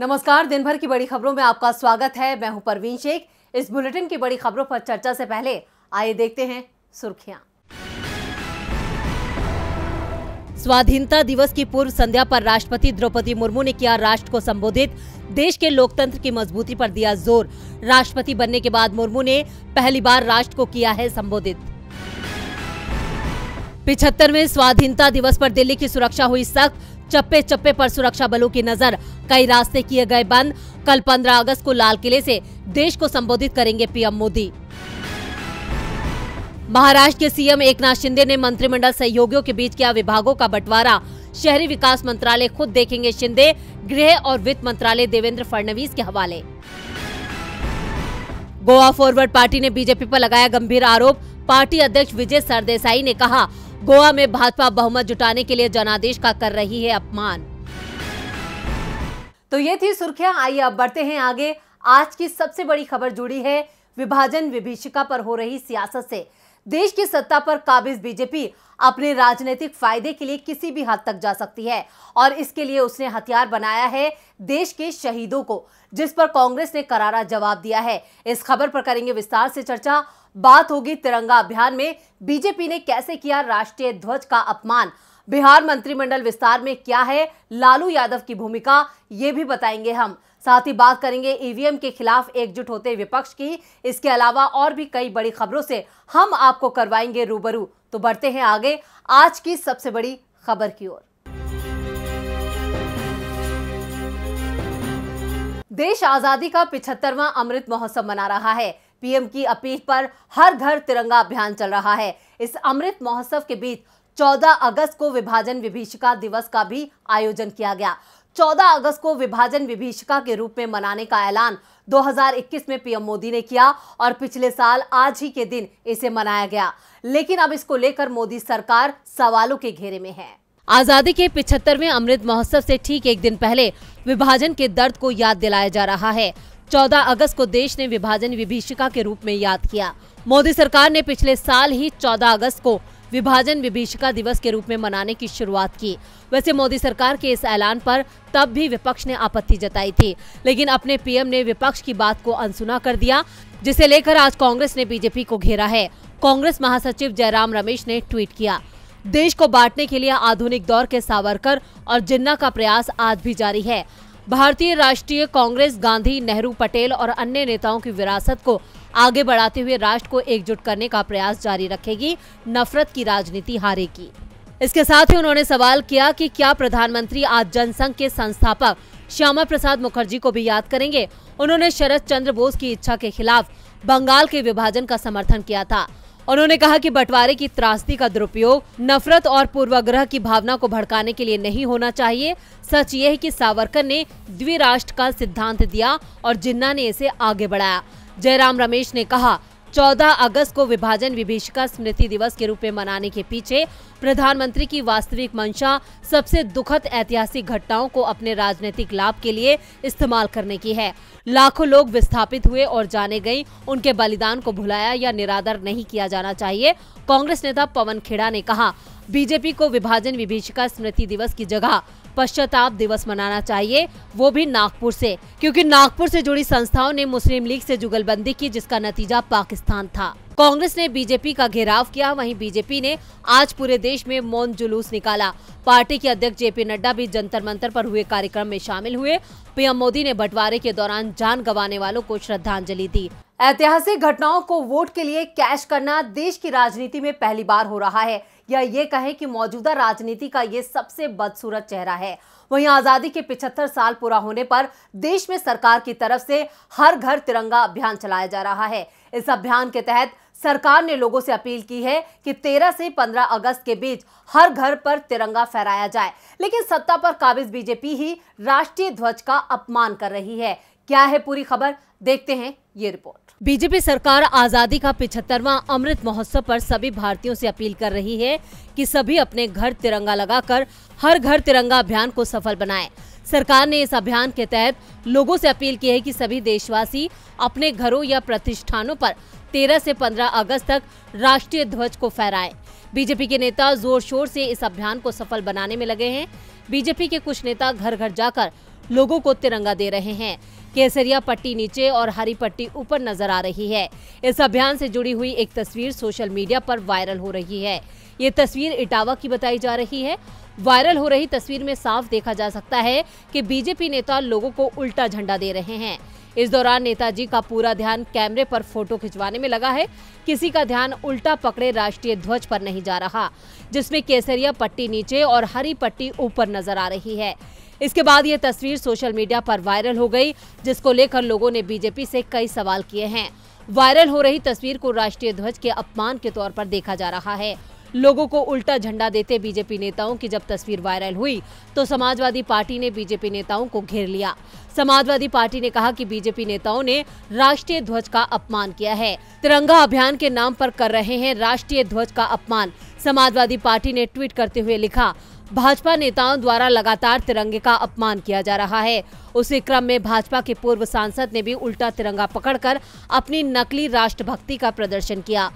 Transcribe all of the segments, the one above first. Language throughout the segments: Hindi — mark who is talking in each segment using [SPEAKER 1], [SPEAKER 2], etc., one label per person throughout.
[SPEAKER 1] नमस्कार दिनभर की बड़ी खबरों में आपका स्वागत है मैं हूं परवीन शेख इस बुलेटिन की बड़ी खबरों पर चर्चा से पहले आइए देखते हैं सुर्खियां स्वाधीनता दिवस की पूर्व संध्या पर राष्ट्रपति द्रौपदी मुर्मू ने किया राष्ट्र को संबोधित देश के लोकतंत्र की मजबूती पर दिया जोर राष्ट्रपति बनने के बाद मुर्मू ने पहली बार राष्ट्र को किया है संबोधित पिछहत्तरवें स्वाधीनता दिवस पर दिल्ली की सुरक्षा हुई सख्त चप्पे चप्पे पर सुरक्षा बलों की नजर कई रास्ते किए गए बंद कल 15 अगस्त को लाल किले से देश को संबोधित करेंगे पीएम मोदी महाराष्ट्र के सीएम एकनाथ शिंदे ने मंत्रिमंडल सहयोगियों के बीच किया विभागों का बंटवारा शहरी विकास मंत्रालय खुद देखेंगे शिंदे गृह और वित्त मंत्रालय देवेंद्र फडणवीस के हवाले गोवा फॉरवर्ड पार्टी ने बीजेपी पर लगाया गंभीर आरोप पार्टी अध्यक्ष विजय सरदेसाई ने कहा गोवा में भाजपा बहुमत जुटाने के लिए जनादेश का कर रही है अपमान तो ये थी सुर्खियां आइए अब बढ़ते हैं आगे आज की सबसे बड़ी खबर जुड़ी है विभाजन विभीषिका पर हो रही सियासत से देश की सत्ता पर काबिज बीजेपी अपने राजनीतिक फायदे के लिए किसी भी हद तक जा सकती है और इसके लिए उसने हथियार बनाया है देश के शहीदों को जिस पर कांग्रेस ने करारा जवाब दिया है इस खबर पर करेंगे विस्तार से चर्चा बात होगी तिरंगा अभियान में बीजेपी ने कैसे किया राष्ट्रीय ध्वज का अपमान बिहार मंत्रिमंडल विस्तार में क्या है लालू यादव की भूमिका ये भी बताएंगे हम साथ ही बात करेंगे ईवीएम के खिलाफ एकजुट होते विपक्ष की इसके अलावा और भी कई बड़ी खबरों से हम आपको करवाएंगे रूबरू तो बढ़ते हैं आगे आज की सबसे बड़ी खबर की ओर देश आजादी का पिछहत्तरवा अमृत महोत्सव मना रहा है पीएम की अपील पर हर घर तिरंगा अभियान चल रहा है इस अमृत महोत्सव के बीच 14 अगस्त को विभाजन विभीषिका दिवस का भी आयोजन किया गया 14 अगस्त को विभाजन विभीषिका के रूप में मनाने का ऐलान 2021 में पीएम मोदी ने किया और पिछले साल आज ही के दिन इसे मनाया गया लेकिन अब इसको लेकर मोदी सरकार सवालों के घेरे में है आजादी के पिछहत्तरवे अमृत महोत्सव से ठीक एक दिन पहले विभाजन के दर्द को याद दिलाया जा रहा है 14 अगस्त को देश ने विभाजन विभीषिका के रूप में याद किया मोदी सरकार ने पिछले साल ही 14 अगस्त को विभाजन विभीषिका दिवस के रूप में मनाने की शुरुआत की वैसे मोदी सरकार के इस ऐलान पर तब भी विपक्ष ने आपत्ति जताई थी लेकिन अपने पीएम ने विपक्ष की बात को अनसुना कर दिया जिसे लेकर आज कांग्रेस ने बीजेपी को घेरा है कांग्रेस महासचिव जयराम रमेश ने ट्वीट किया देश को बांटने के लिए आधुनिक दौर के सावरकर और जिन्ना का प्रयास आज भी जारी है भारतीय राष्ट्रीय कांग्रेस गांधी नेहरू पटेल और अन्य नेताओं की विरासत को आगे बढ़ाते हुए राष्ट्र को एकजुट करने का प्रयास जारी रखेगी नफरत की राजनीति हारेगी इसके साथ ही उन्होंने सवाल किया कि क्या प्रधानमंत्री आज जनसंघ के संस्थापक श्यामा प्रसाद मुखर्जी को भी याद करेंगे उन्होंने शरद चंद्र बोस की इच्छा के खिलाफ बंगाल के विभाजन का समर्थन किया था उन्होंने कहा कि बंटवारे की त्रासदी का दुरुपयोग नफरत और पूर्वाग्रह की भावना को भड़काने के लिए नहीं होना चाहिए सच ये है कि सावरकर ने द्विराष्ट्र का सिद्धांत दिया और जिन्ना ने इसे आगे बढ़ाया जयराम रमेश ने कहा 14 अगस्त को विभाजन विभीषिका स्मृति दिवस के रूप में मनाने के पीछे प्रधानमंत्री की वास्तविक मंशा सबसे दुखद ऐतिहासिक घटनाओं को अपने राजनीतिक लाभ के लिए इस्तेमाल करने की है लाखों लोग विस्थापित हुए और जाने गयी उनके बलिदान को भुलाया या निरादर नहीं किया जाना चाहिए कांग्रेस नेता पवन खेड़ा ने कहा बीजेपी को विभाजन विभीषिका स्मृति दिवस की जगह पश्चाताप दिवस मनाना चाहिए वो भी नागपुर से क्योंकि नागपुर से जुड़ी संस्थाओं ने मुस्लिम लीग से जुगलबंदी की जिसका नतीजा पाकिस्तान था कांग्रेस ने बीजेपी का घेराव किया वहीं बीजेपी ने आज पूरे देश में मौन जुलूस निकाला पार्टी के अध्यक्ष जेपी नड्डा भी जंतर मंतर पर हुए कार्यक्रम में शामिल हुए पीएम मोदी ने बंटवारे के दौरान जान गंवाने वालों को श्रद्धांजलि दी ऐतिहासिक घटनाओं को वोट के लिए कैश करना देश की राजनीति में पहली बार हो रहा है या ये कहें कि मौजूदा राजनीति का ये सबसे बदसूरत चेहरा है वहीं आज़ादी के 75 साल पूरा होने पर देश में सरकार की तरफ से हर घर तिरंगा अभियान चलाया जा रहा है इस अभियान के तहत सरकार ने लोगों से अपील की है कि 13 से 15 अगस्त के बीच हर घर पर तिरंगा फहराया जाए लेकिन सत्ता पर काबिज बीजेपी ही राष्ट्रीय ध्वज का अपमान कर रही है क्या है पूरी खबर देखते हैं ये रिपोर्ट बीजेपी सरकार आजादी का पिछहत्तरवा अमृत महोत्सव पर सभी भारतीयों से अपील कर रही है कि सभी अपने घर तिरंगा लगाकर हर घर तिरंगा अभियान को सफल बनाएं। सरकार ने इस अभियान के तहत लोगों से अपील की है कि सभी देशवासी अपने घरों या प्रतिष्ठानों पर 13 से 15 अगस्त तक राष्ट्रीय ध्वज को फहराएं। बीजेपी के नेता जोर शोर से इस अभियान को सफल बनाने में लगे हैं बीजेपी के कुछ नेता घर घर जाकर लोगों को तिरंगा दे रहे हैं केसरिया पट्टी नीचे और हरी पट्टी ऊपर नजर आ रही है इस अभियान से जुड़ी हुई एक तस्वीर सोशल मीडिया पर वायरल हो रही है ये तस्वीर इटावा की बताई जा रही है वायरल हो रही तस्वीर में साफ देखा जा सकता है कि बीजेपी नेता लोगों को उल्टा झंडा दे रहे हैं इस दौरान नेताजी का पूरा ध्यान कैमरे पर फोटो खिंचवाने में लगा है किसी का ध्यान उल्टा पकड़े राष्ट्रीय ध्वज पर नहीं जा रहा जिसमें केसरिया पट्टी नीचे और हरी पट्टी ऊपर नजर आ रही है इसके बाद ये तस्वीर सोशल मीडिया पर वायरल हो गई जिसको लेकर लोगों ने बीजेपी से कई सवाल किए हैं वायरल हो रही तस्वीर को राष्ट्रीय ध्वज के अपमान के तौर पर देखा जा रहा है लोगों को उल्टा झंडा देते बीजेपी नेताओं की जब तस्वीर वायरल हुई तो समाजवादी पार्टी ने बीजेपी नेताओं को घेर लिया समाजवादी पार्टी ने कहा कि बीजेपी नेताओं ने राष्ट्रीय ध्वज का अपमान किया है तिरंगा अभियान के नाम पर कर रहे हैं राष्ट्रीय ध्वज का अपमान समाजवादी पार्टी ने ट्वीट करते हुए लिखा भाजपा नेताओं द्वारा लगातार तिरंगे का अपमान किया जा रहा है उसी क्रम में भाजपा के पूर्व सांसद ने भी उल्टा तिरंगा पकड़कर अपनी नकली राष्ट्रभक्ति का प्रदर्शन किया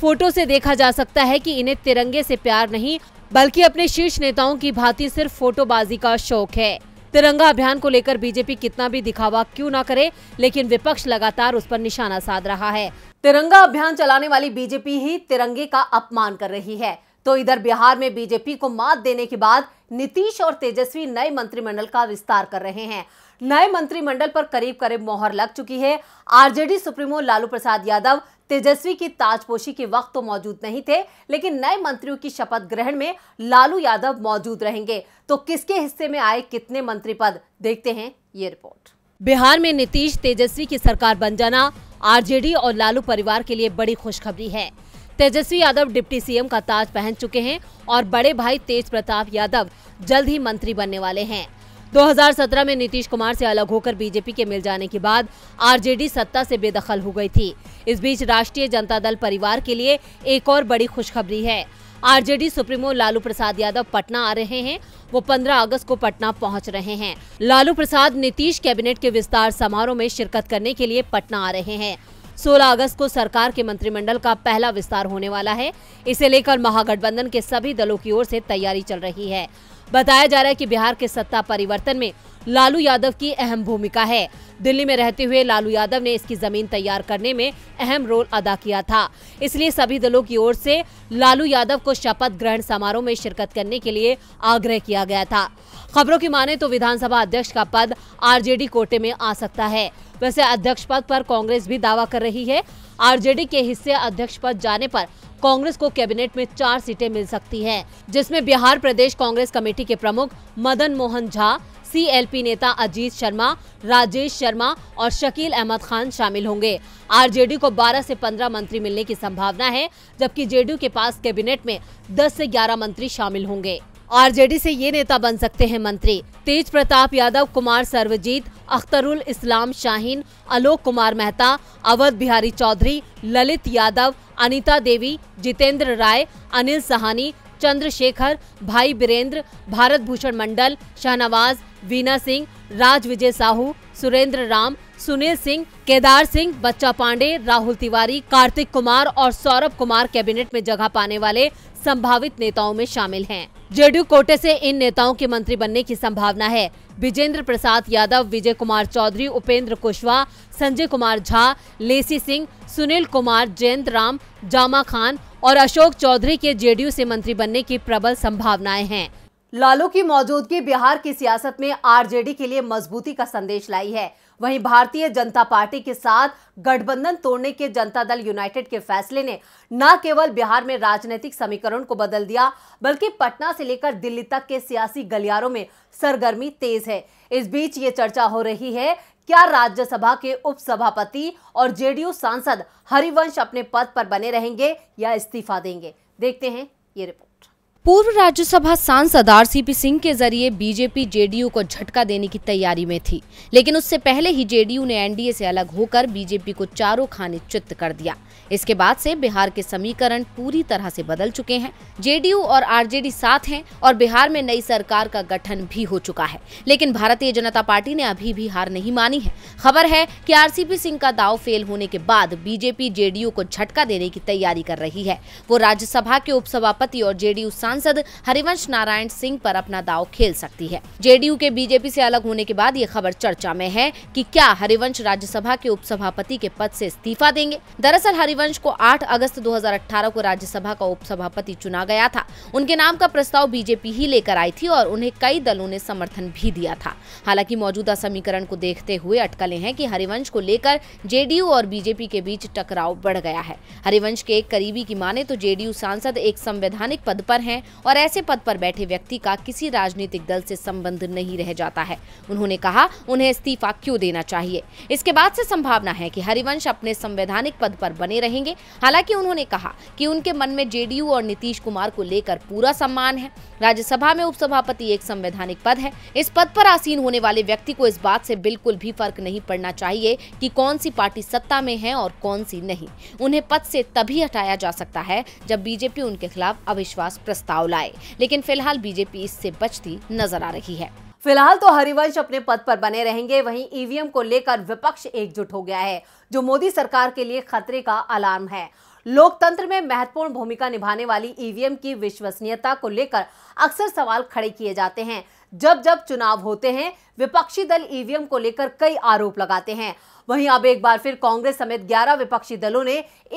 [SPEAKER 1] फोटो से देखा जा सकता है कि इन्हें तिरंगे से प्यार नहीं बल्कि अपने शीर्ष नेताओं की भांति सिर्फ फोटोबाजी का शौक है तिरंगा अभियान को लेकर बीजेपी कितना भी दिखावा क्यों ना करे लेकिन विपक्ष लगातार उस पर निशाना साध रहा है तिरंगा अभियान चलाने वाली बीजेपी ही तिरंगे का अपमान कर रही है तो इधर बिहार में बीजेपी को मात देने के बाद नीतीश और तेजस्वी नए मंत्रिमंडल का विस्तार कर रहे हैं नए मंत्रिमंडल पर करीब करीब मोहर लग चुकी है आरजेडी सुप्रीमो लालू प्रसाद यादव तेजस्वी की ताजपोशी के वक्त तो मौजूद नहीं थे लेकिन नए मंत्रियों की शपथ ग्रहण में लालू यादव मौजूद रहेंगे तो किसके हिस्से में आए कितने मंत्री पद देखते हैं ये रिपोर्ट बिहार में नीतीश तेजस्वी की सरकार बन जाना आरजेडी और लालू परिवार के लिए बड़ी खुशखबरी है तेजस्वी यादव डिप्टी सीएम का ताज पहन चुके हैं और बड़े भाई तेज प्रताप यादव जल्द ही मंत्री बनने वाले हैं 2017 में नीतीश कुमार से अलग होकर बीजेपी के मिल जाने के बाद आरजेडी सत्ता से बेदखल हो गई थी इस बीच राष्ट्रीय जनता दल परिवार के लिए एक और बड़ी खुशखबरी है आरजेडी सुप्रीमो लालू प्रसाद यादव पटना आ रहे हैं वो 15 अगस्त को पटना पहुंच रहे हैं लालू प्रसाद नीतीश कैबिनेट के विस्तार समारोह में शिरकत करने के लिए पटना आ रहे हैं 16 अगस्त को सरकार के मंत्रिमंडल का पहला विस्तार होने वाला है इसे लेकर महागठबंधन के सभी दलों की ओर से तैयारी चल रही है बताया जा रहा है कि बिहार के सत्ता परिवर्तन में लालू यादव की अहम भूमिका है दिल्ली में रहते हुए लालू यादव ने इसकी जमीन तैयार करने में अहम रोल अदा किया था इसलिए सभी दलों की ओर से लालू यादव को शपथ ग्रहण समारोह में शिरकत करने के लिए आग्रह किया गया था खबरों की माने तो विधानसभा अध्यक्ष का पद आरजेडी कोटे में आ सकता है वैसे अध्यक्ष पद पर कांग्रेस भी दावा कर रही है आरजेडी के हिस्से अध्यक्ष पद जाने पर कांग्रेस को कैबिनेट में चार सीटें मिल सकती हैं, जिसमें बिहार प्रदेश कांग्रेस कमेटी के प्रमुख मदन मोहन झा सीएलपी नेता अजीत शर्मा राजेश शर्मा और शकील अहमद खान शामिल होंगे आरजेडी को 12 से 15 मंत्री मिलने की संभावना है जबकि जेडीयू के पास कैबिनेट में 10 से 11 मंत्री शामिल होंगे आरजेडी से ये नेता बन सकते हैं मंत्री तेज प्रताप यादव कुमार सर्वजीत अख्तरुल इस्लाम शाहीन आलोक कुमार मेहता अवध बिहारी चौधरी ललित यादव अनीता देवी जितेंद्र राय अनिल सहानी चंद्रशेखर भाई बीरेंद्र भारत भूषण मंडल शाहनवाज वीना सिंह राज विजय साहू सुरेंद्र राम सुनील सिंह केदार सिंह बच्चा पांडे राहुल तिवारी कार्तिक कुमार और सौरभ कुमार कैबिनेट में जगह पाने वाले संभावित नेताओं में शामिल हैं। जेडीयू कोटे से इन नेताओं के मंत्री बनने की संभावना है विजेंद्र प्रसाद यादव विजय कुमार चौधरी उपेंद्र कुशवाहा संजय कुमार झा लेसी सिंह सुनील कुमार जयंत राम जामा खान और अशोक चौधरी के जेडीयू से मंत्री बनने की प्रबल संभावनाएं हैं लालू की मौजूदगी बिहार की सियासत में आरजेडी के लिए मजबूती का संदेश लाई है वहीं भारतीय जनता पार्टी के साथ गठबंधन तोड़ने के जनता दल यूनाइटेड के फैसले ने न केवल बिहार में राजनीतिक समीकरण को बदल दिया बल्कि पटना से लेकर दिल्ली तक के सियासी गलियारों में सरगर्मी तेज है इस बीच ये चर्चा हो रही है क्या राज्यसभा के उपसभापति और जेडीयू सांसद हरिवंश अपने पद पर बने रहेंगे या इस्तीफा देंगे देखते हैं ये रिपोर्ट
[SPEAKER 2] पूर्व राज्यसभा सांसद आरसीपी सिंह के जरिए बीजेपी जेडीयू को झटका देने की तैयारी में थी लेकिन उससे पहले ही जेडीयू ने एनडीए से अलग होकर बीजेपी को चारों खाने चित्त कर दिया इसके बाद से बिहार के समीकरण पूरी तरह से बदल चुके हैं जेडीयू और आरजेडी साथ हैं और बिहार में नई सरकार का गठन भी हो चुका है लेकिन भारतीय जनता पार्टी ने अभी भी हार नहीं मानी है खबर है की आर सिंह का दाव फेल होने के बाद बीजेपी जेडीयू को झटका देने की तैयारी कर रही है वो राज्यसभा के उपसभापति और जेडीयू सांसद हरिवंश नारायण सिंह पर अपना दाव खेल सकती है जेडीयू के बीजेपी से अलग होने के बाद ये खबर चर्चा में है कि क्या हरिवंश राज्यसभा के उपसभापति के पद से इस्तीफा देंगे दरअसल हरिवंश को 8 अगस्त 2018 को राज्यसभा का उपसभापति चुना गया था उनके नाम का प्रस्ताव बीजेपी ही लेकर आई थी और उन्हें कई दलों ने समर्थन भी दिया था हालांकि मौजूदा समीकरण को देखते हुए अटकले है की हरिवंश को लेकर जेडीयू और बीजेपी के बीच टकराव बढ़ गया है हरिवंश के एक करीबी की माने तो जेडीयू सांसद एक संवैधानिक पद पर हैं और ऐसे पद पर बैठे व्यक्ति का किसी राजनीतिक दल से संबंध नहीं रह जाता है उन्होंने कहा उन्हें इस्तीफा क्यों देना चाहिए इसके बाद से संभावना है कि हरिवंश अपने संवैधानिक पद पर बने रहेंगे हालांकि उन्होंने कहा कि उनके मन में जेडीयू और नीतीश कुमार को लेकर पूरा सम्मान है राज्यसभा में उपसभापति एक संवैधानिक पद है इस पद पर आसीन होने वाले व्यक्ति को इस बात से बिल्कुल भी फर्क नहीं पड़ना चाहिए कि कौन सी पार्टी सत्ता में है और कौन सी नहीं उन्हें पद से तभी हटाया जा सकता है जब बीजेपी उनके खिलाफ अविश्वास प्रस्ताव प्रस्ताव लाए लेकिन फिलहाल बीजेपी इससे बचती नजर आ रही है फिलहाल तो हरिवंश अपने पद पर बने रहेंगे वहीं
[SPEAKER 1] ईवीएम को लेकर विपक्ष एकजुट हो गया है जो मोदी सरकार के लिए खतरे का अलार्म है लोकतंत्र में महत्वपूर्ण भूमिका निभाने वाली ईवीएम की विश्वसनीयता को लेकर अक्सर सवाल खड़े किए जाते हैं जब जब चुनाव होते हैं विपक्षी दल ईवीएम को लेकर कई आरोप लगाते हैं वहीं अब एक बार फिर कांग्रेस समेत 11 विपक्षी दलों ने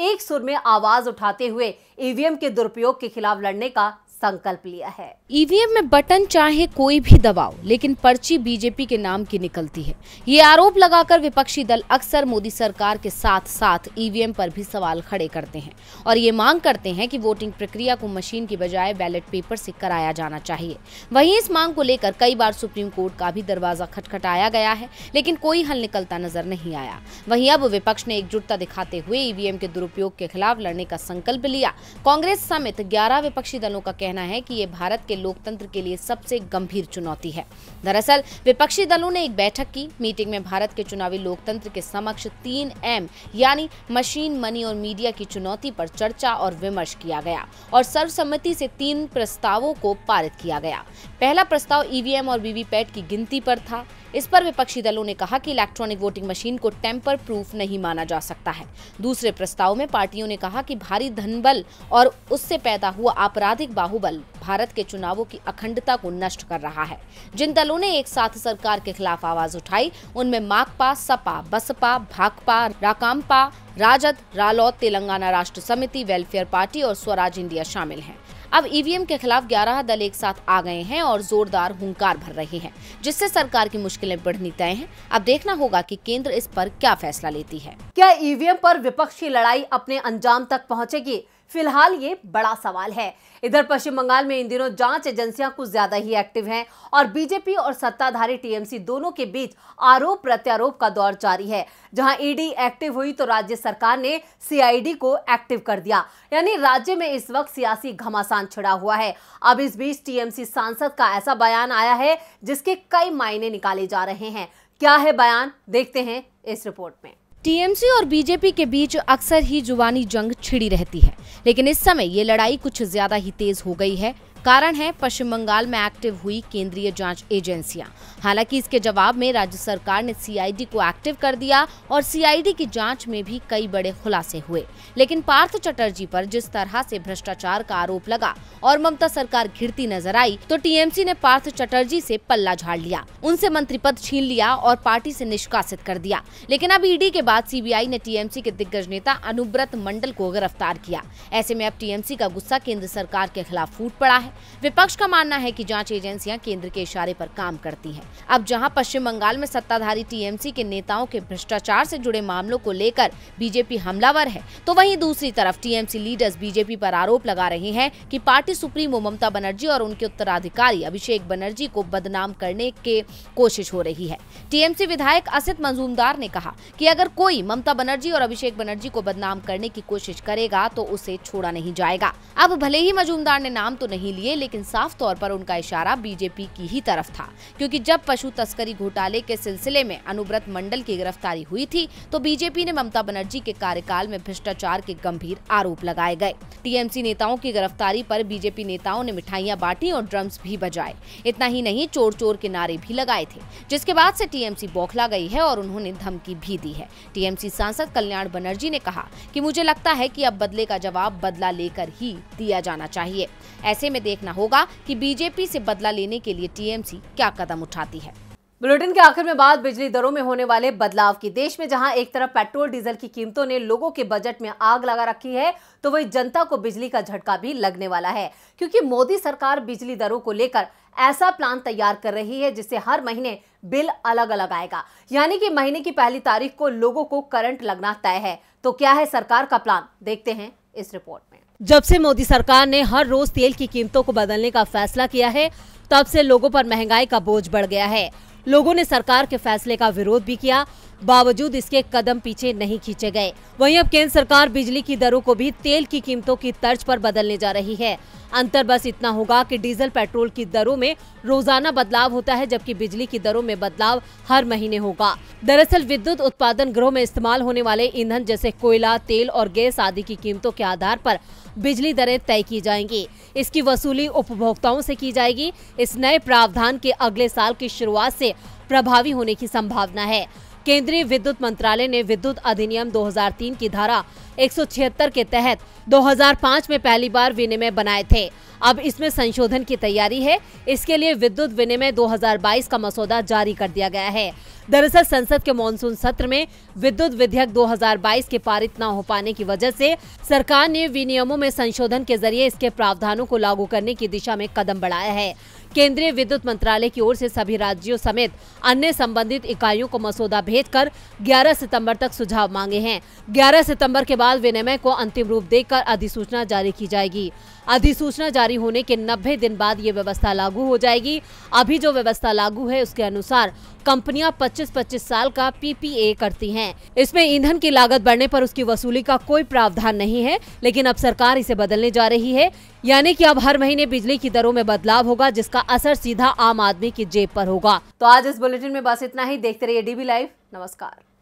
[SPEAKER 1] एक सुर में आवाज उठाते हुए ईवीएम के दुरुपयोग के खिलाफ लड़ने का संकल्प लिया है
[SPEAKER 2] ईवीएम e में बटन चाहे कोई भी दबाव लेकिन पर्ची बीजेपी के नाम की निकलती है ये आरोप लगाकर विपक्षी दल अक्सर मोदी सरकार के साथ साथ ईवीएम पर भी सवाल खड़े करते हैं और ये मांग करते हैं कि वोटिंग प्रक्रिया को मशीन की बजाय बैलेट पेपर से कराया जाना चाहिए वहीं इस मांग को लेकर कई बार सुप्रीम कोर्ट का भी दरवाजा खटखटाया गया है लेकिन कोई हल निकलता नजर नहीं आया वही अब विपक्ष ने एकजुटता दिखाते हुए ईवीएम e के दुरुपयोग के खिलाफ लड़ने का संकल्प लिया कांग्रेस समेत ग्यारह विपक्षी दलों का कहना कहना है कि ये भारत के लोकतंत्र के लिए सबसे गंभीर चुनौती है दरअसल विपक्षी दलों ने एक बैठक की मीटिंग में भारत के चुनावी लोकतंत्र के समक्ष तीन एम यानी मशीन मनी और मीडिया की चुनौती पर चर्चा और विमर्श किया गया और सर्वसम्मति से तीन प्रस्तावों को पारित किया गया पहला प्रस्ताव ईवीएम और वीवीपैट की गिनती पर था इस पर विपक्षी दलों ने कहा कि इलेक्ट्रॉनिक वोटिंग मशीन को टेम्पर प्रूफ नहीं माना जा सकता है दूसरे प्रस्ताव में पार्टियों ने कहा कि भारी धनबल और उससे पैदा हुआ आपराधिक बाहुबल भारत के चुनावों की अखंडता को नष्ट कर रहा है जिन दलों ने एक साथ सरकार के खिलाफ आवाज उठाई उनमें माकपा सपा बसपा भाकपा राकामपा राजद रालोद तेलंगाना राष्ट्र समिति वेलफेयर पार्टी और स्वराज इंडिया शामिल हैं अब ईवीएम e के खिलाफ ग्यारह दल एक साथ आ गए हैं और जोरदार हुंकार भर रहे हैं जिससे सरकार की मुश्किलें बढ़नी तय हैं अब देखना होगा कि केंद्र इस पर क्या फैसला लेती है क्या ईवीएम e पर विपक्ष की लड़ाई अपने अंजाम
[SPEAKER 1] तक पहुंचेगी फिलहाल ये बड़ा सवाल है इधर पश्चिम बंगाल में इन दिनों जांच एजेंसियां कुछ ज्यादा ही एक्टिव हैं और बीजेपी और सत्ताधारी टीएमसी दोनों के बीच आरोप प्रत्यारोप का दौर जारी है जहां ईडी एक्टिव हुई तो राज्य सरकार ने सीआईडी को एक्टिव कर दिया यानी राज्य में इस वक्त सियासी घमासान छिड़ा हुआ है अब इस बीच टीएमसी सांसद का ऐसा बयान आया है जिसके कई मायने निकाले जा रहे हैं क्या है बयान देखते हैं इस रिपोर्ट में
[SPEAKER 2] टीएमसी और बीजेपी के बीच अक्सर ही जुबानी जंग छिड़ी रहती है लेकिन इस समय ये लड़ाई कुछ ज्यादा ही तेज हो गई है कारण है पश्चिम बंगाल में एक्टिव हुई केंद्रीय जांच एजेंसियां हालांकि इसके जवाब में राज्य सरकार ने सीआईडी को एक्टिव कर दिया और सीआईडी की जांच में भी कई बड़े खुलासे हुए लेकिन पार्थ चटर्जी पर जिस तरह से भ्रष्टाचार का आरोप लगा और ममता सरकार घिरती नजर आई तो टीएमसी ने पार्थ चटर्जी से पल्ला झाड़ लिया उनसे मंत्री पद छीन लिया और पार्टी से निष्कासित कर दिया लेकिन अब ईडी e के बाद सीबीआई ने टीएमसी के दिग्गज नेता अनुब्रत मंडल को गिरफ्तार किया ऐसे में अब टीएमसी का गुस्सा केंद्र सरकार के खिलाफ फूट पड़ा है विपक्ष का मानना है कि जांच एजेंसियां केंद्र के इशारे पर काम करती हैं अब जहां पश्चिम बंगाल में सत्ताधारी टीएमसी के नेताओं के भ्रष्टाचार से जुड़े मामलों को लेकर बीजेपी हमलावर है तो वहीं दूसरी तरफ टीएमसी लीडर्स बीजेपी पर आरोप लगा रहे हैं कि पार्टी सुप्रीमो ममता बनर्जी और उनके उत्तराधिकारी अभिषेक बनर्जी को बदनाम करने के कोशिश हो रही है टीएमसी विधायक असित मंजूमदार ने कहा की अगर कोई ममता बनर्जी और अभिषेक बनर्जी को बदनाम करने की कोशिश करेगा तो उसे छोड़ा नहीं जाएगा अब भले ही मजूमदार ने नाम तो नहीं लिया लिए लेकिन साफ तौर पर उनका इशारा बीजेपी की ही तरफ था क्योंकि जब पशु तस्करी घोटाले के सिलसिले में अनुव्रत मंडल की गिरफ्तारी हुई थी तो बीजेपी ने ममता बनर्जी के कार्यकाल में भ्रष्टाचार के गंभीर आरोप लगाए गए टीएमसी नेताओं की गिरफ्तारी पर बीजेपी नेताओं ने मिठाइयाँ बांटी और ड्रम्स भी बजाए इतना ही नहीं चोर चोर के नारे भी लगाए थे जिसके बाद ऐसी टीएमसी बौखला गयी है और उन्होंने धमकी भी दी है टीएमसी सांसद कल्याण बनर्जी ने कहा की मुझे लगता है की अब बदले का जवाब बदला लेकर ही दिया जाना चाहिए ऐसे में देखना होगा कि बीजेपी से बदला लेने के लिए टीएमसी क्या कदम उठाती है बुलेटिन के आखिर में बात बिजली दरों में
[SPEAKER 1] होने वाले बदलाव की देश में जहां एक तरफ पेट्रोल डीजल की कीमतों ने लोगों के बजट में आग लगा रखी है तो वही जनता को बिजली का झटका भी लगने वाला है क्योंकि मोदी सरकार बिजली दरों को लेकर ऐसा प्लान तैयार कर रही है जिससे हर महीने बिल अलग अलग आएगा यानी कि महीने की पहली तारीख को लोगों को करंट लगना तय है तो क्या है सरकार का प्लान देखते हैं इस रिपोर्ट में जब से मोदी सरकार ने हर रोज तेल की कीमतों को बदलने का फैसला किया है तब से लोगों पर महंगाई का बोझ बढ़ गया है लोगों ने सरकार के फैसले का विरोध भी किया बावजूद इसके कदम पीछे नहीं खींचे गए वहीं अब केंद्र सरकार बिजली की दरों को भी तेल की कीमतों की तर्ज पर बदलने जा रही है अंतर बस इतना होगा कि डीजल पेट्रोल की दरों में रोजाना बदलाव होता है जबकि बिजली की दरों में बदलाव हर महीने होगा दरअसल विद्युत उत्पादन गृह में इस्तेमाल होने वाले ईंधन जैसे कोयला तेल और गैस आदि की कीमतों के आधार आरोप बिजली दरें तय की जाएंगी इसकी वसूली उपभोक्ताओं से की जाएगी इस नए प्रावधान के अगले साल की शुरुआत से प्रभावी होने की संभावना है केंद्रीय विद्युत मंत्रालय ने विद्युत अधिनियम 2003 की धारा 176 के तहत 2005 में पहली बार विनिमय बनाए थे अब इसमें संशोधन की तैयारी है इसके लिए विद्युत विनिमय 2022 का मसौदा जारी कर दिया गया है दरअसल संसद के मानसून सत्र में विद्युत विधेयक 2022 के पारित न हो पाने की वजह से सरकार ने विनियमों में संशोधन के जरिए इसके प्रावधानों को लागू करने की दिशा में कदम बढ़ाया है केंद्रीय विद्युत मंत्रालय की ओर से सभी राज्यों समेत अन्य संबंधित इकाइयों को मसौदा भेजकर 11 सितंबर तक सुझाव मांगे हैं 11 सितंबर के बाद विनिमय को अंतिम रूप देकर अधिसूचना जारी की जाएगी अधिसूचना जारी होने के 90 दिन बाद ये व्यवस्था लागू हो जाएगी अभी जो व्यवस्था लागू है उसके अनुसार कंपनियां 25-25 साल का पीपीए करती हैं। इसमें ईंधन की लागत बढ़ने पर उसकी वसूली का कोई प्रावधान नहीं है लेकिन अब सरकार इसे बदलने जा रही है यानी कि अब हर महीने बिजली की दरों में बदलाव होगा जिसका असर सीधा आम आदमी की जेब पर होगा तो आज इस बुलेटिन में बस इतना ही देखते रहिए डीबी लाइव नमस्कार